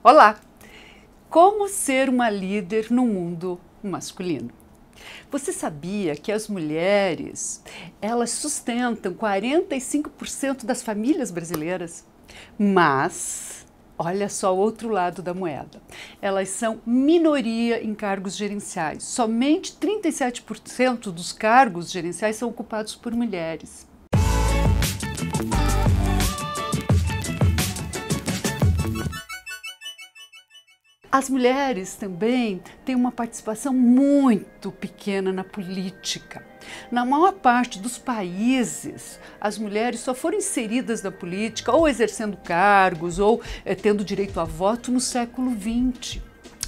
Olá! Como ser uma líder no mundo masculino? Você sabia que as mulheres, elas sustentam 45% das famílias brasileiras? Mas Olha só o outro lado da moeda. Elas são minoria em cargos gerenciais. Somente 37% dos cargos gerenciais são ocupados por mulheres. As mulheres também têm uma participação muito pequena na política. Na maior parte dos países, as mulheres só foram inseridas na política ou exercendo cargos ou é, tendo direito a voto no século XX.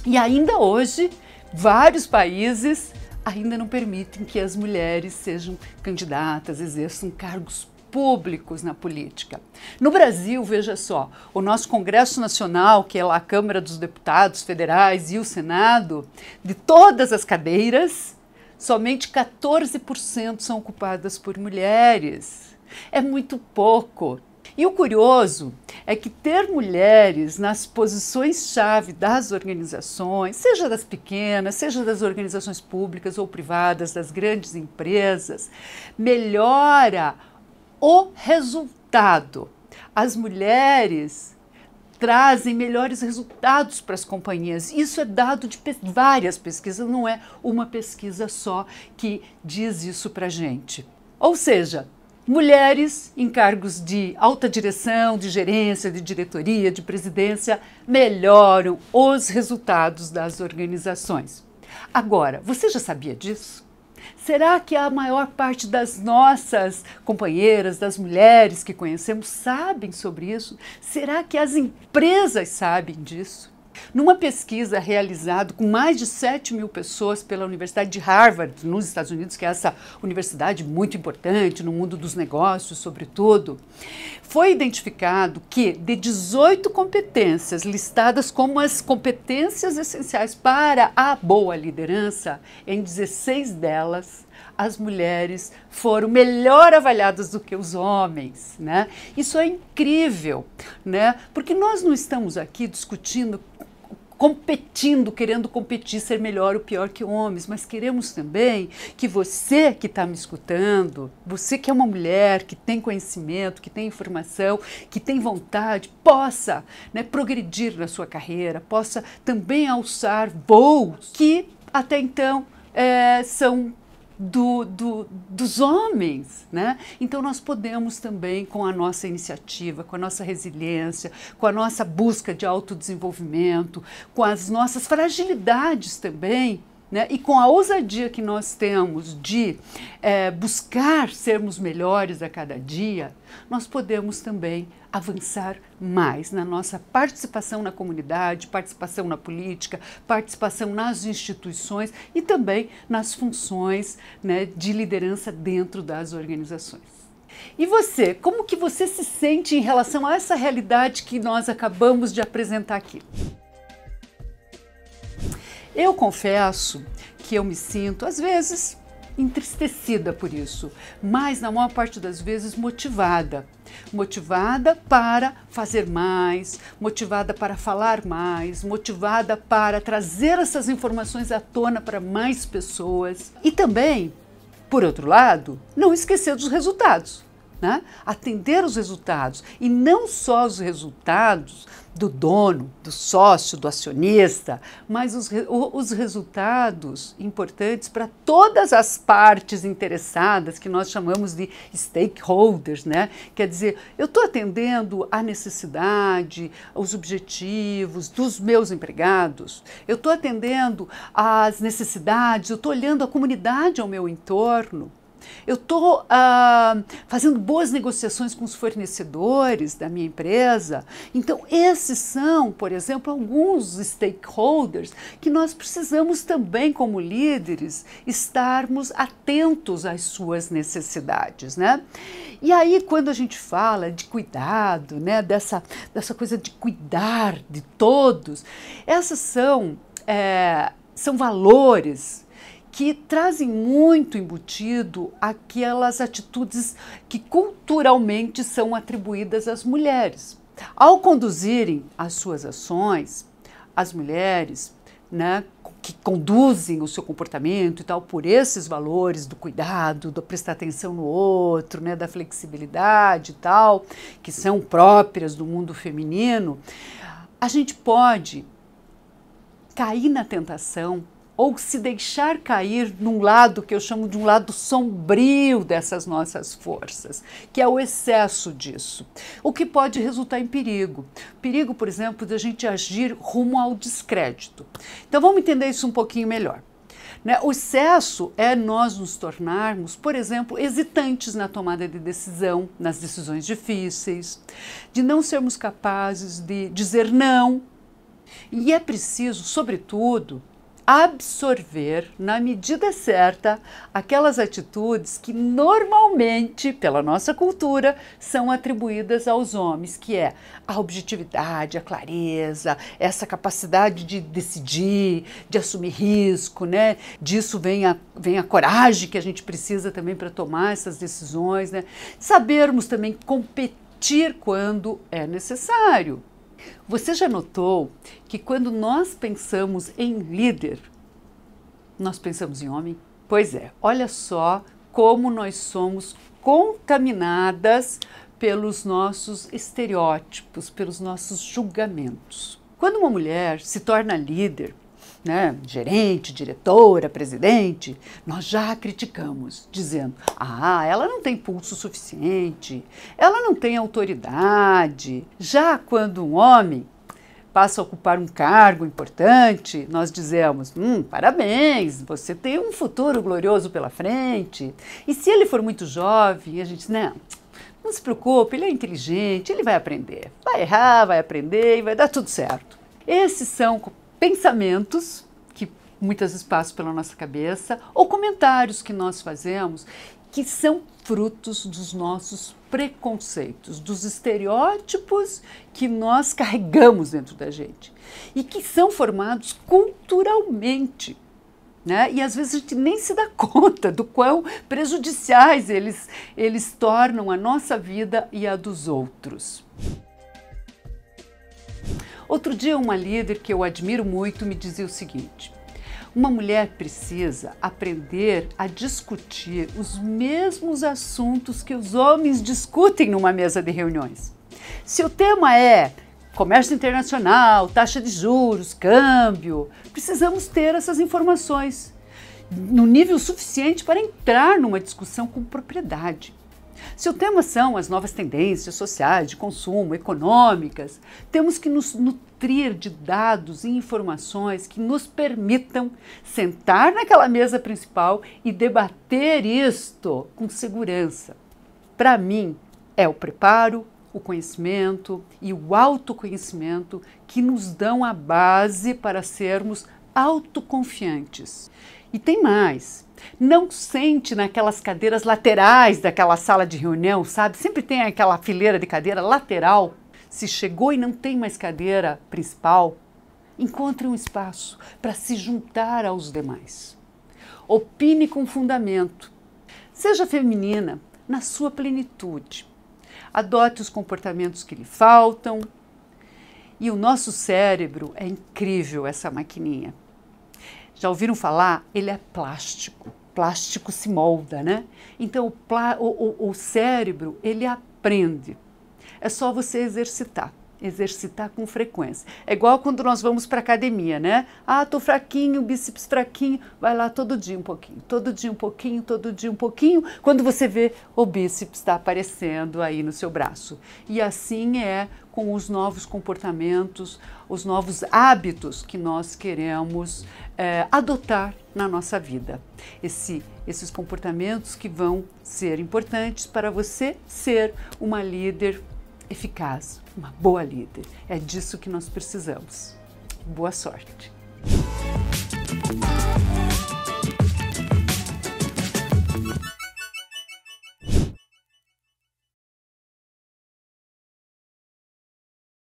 E ainda hoje, vários países ainda não permitem que as mulheres sejam candidatas, exerçam cargos públicos na política. No Brasil, veja só, o nosso Congresso Nacional, que é lá a Câmara dos Deputados Federais e o Senado, de todas as cadeiras, somente 14% são ocupadas por mulheres. É muito pouco. E o curioso é que ter mulheres nas posições-chave das organizações, seja das pequenas, seja das organizações públicas ou privadas, das grandes empresas, melhora o resultado. As mulheres trazem melhores resultados para as companhias. Isso é dado de pe várias pesquisas, não é uma pesquisa só que diz isso para a gente. Ou seja, mulheres em cargos de alta direção, de gerência, de diretoria, de presidência, melhoram os resultados das organizações. Agora, você já sabia disso? Será que a maior parte das nossas companheiras, das mulheres que conhecemos, sabem sobre isso? Será que as empresas sabem disso? Numa pesquisa realizada com mais de 7 mil pessoas pela Universidade de Harvard, nos Estados Unidos, que é essa universidade muito importante no mundo dos negócios, sobretudo, foi identificado que de 18 competências listadas como as competências essenciais para a boa liderança, em 16 delas, as mulheres foram melhor avaliadas do que os homens, né? Isso é incrível, né? Porque nós não estamos aqui discutindo competindo, querendo competir, ser melhor ou pior que homens, mas queremos também que você que está me escutando, você que é uma mulher, que tem conhecimento, que tem informação, que tem vontade, possa né, progredir na sua carreira, possa também alçar voos que até então é, são do, do, dos homens. Né? Então, nós podemos também, com a nossa iniciativa, com a nossa resiliência, com a nossa busca de autodesenvolvimento, com as nossas fragilidades também, né? E com a ousadia que nós temos de é, buscar sermos melhores a cada dia, nós podemos também avançar mais na nossa participação na comunidade, participação na política, participação nas instituições e também nas funções né, de liderança dentro das organizações. E você, como que você se sente em relação a essa realidade que nós acabamos de apresentar aqui? Eu confesso que eu me sinto, às vezes, entristecida por isso, mas na maior parte das vezes motivada. Motivada para fazer mais, motivada para falar mais, motivada para trazer essas informações à tona para mais pessoas e também, por outro lado, não esquecer dos resultados né? atender os resultados e não só os resultados do dono, do sócio, do acionista, mas os, os resultados importantes para todas as partes interessadas, que nós chamamos de stakeholders, né? Quer dizer, eu estou atendendo a necessidade, os objetivos dos meus empregados, eu estou atendendo às necessidades, eu estou olhando a comunidade ao meu entorno eu estou ah, fazendo boas negociações com os fornecedores da minha empresa. Então, esses são, por exemplo, alguns stakeholders que nós precisamos também, como líderes, estarmos atentos às suas necessidades. Né? E aí, quando a gente fala de cuidado, né, dessa, dessa coisa de cuidar de todos, essas são, é, são valores que trazem muito embutido aquelas atitudes que culturalmente são atribuídas às mulheres. Ao conduzirem as suas ações, as mulheres né, que conduzem o seu comportamento e tal por esses valores do cuidado, do prestar atenção no outro, né, da flexibilidade e tal, que são próprias do mundo feminino, a gente pode cair na tentação ou se deixar cair num lado que eu chamo de um lado sombrio dessas nossas forças, que é o excesso disso, o que pode resultar em perigo. Perigo, por exemplo, de a gente agir rumo ao descrédito. Então vamos entender isso um pouquinho melhor. Né? O excesso é nós nos tornarmos, por exemplo, hesitantes na tomada de decisão, nas decisões difíceis, de não sermos capazes de dizer não. E é preciso, sobretudo, absorver, na medida certa, aquelas atitudes que normalmente, pela nossa cultura, são atribuídas aos homens, que é a objetividade, a clareza, essa capacidade de decidir, de assumir risco, né? Disso vem a, vem a coragem que a gente precisa também para tomar essas decisões, né? Sabermos também competir quando é necessário você já notou que quando nós pensamos em líder, nós pensamos em homem? Pois é, olha só como nós somos contaminadas pelos nossos estereótipos, pelos nossos julgamentos. Quando uma mulher se torna líder, né, gerente, diretora, presidente, nós já criticamos, dizendo: ah, ela não tem pulso suficiente, ela não tem autoridade. Já quando um homem passa a ocupar um cargo importante, nós dizemos: hum, parabéns, você tem um futuro glorioso pela frente. E se ele for muito jovem, a gente, não, né, não se preocupe, ele é inteligente, ele vai aprender. Vai errar, vai aprender e vai dar tudo certo. Esses são pensamentos que muitas vezes passam pela nossa cabeça ou comentários que nós fazemos que são frutos dos nossos preconceitos, dos estereótipos que nós carregamos dentro da gente e que são formados culturalmente. Né? E às vezes a gente nem se dá conta do quão prejudiciais eles, eles tornam a nossa vida e a dos outros. Outro dia, uma líder que eu admiro muito me dizia o seguinte: uma mulher precisa aprender a discutir os mesmos assuntos que os homens discutem numa mesa de reuniões. Se o tema é comércio internacional, taxa de juros, câmbio, precisamos ter essas informações no nível suficiente para entrar numa discussão com propriedade. Se o tema são as novas tendências sociais, de consumo, econômicas, temos que nos nutrir de dados e informações que nos permitam sentar naquela mesa principal e debater isto com segurança. Para mim, é o preparo, o conhecimento e o autoconhecimento que nos dão a base para sermos autoconfiantes. E tem mais. Não sente naquelas cadeiras laterais daquela sala de reunião, sabe? Sempre tem aquela fileira de cadeira lateral. Se chegou e não tem mais cadeira principal, encontre um espaço para se juntar aos demais. Opine com fundamento. Seja feminina na sua plenitude. Adote os comportamentos que lhe faltam. E o nosso cérebro é incrível essa maquininha já ouviram falar? Ele é plástico. Plástico se molda, né? Então o, o, o cérebro ele aprende. É só você exercitar exercitar com frequência. É igual quando nós vamos para academia, né? Ah, tô fraquinho, bíceps fraquinho, vai lá todo dia um pouquinho, todo dia um pouquinho, todo dia um pouquinho, quando você vê o bíceps está aparecendo aí no seu braço. E assim é com os novos comportamentos, os novos hábitos que nós queremos é, adotar na nossa vida. Esse, esses comportamentos que vão ser importantes para você ser uma líder eficaz, uma boa líder. É disso que nós precisamos. Boa sorte!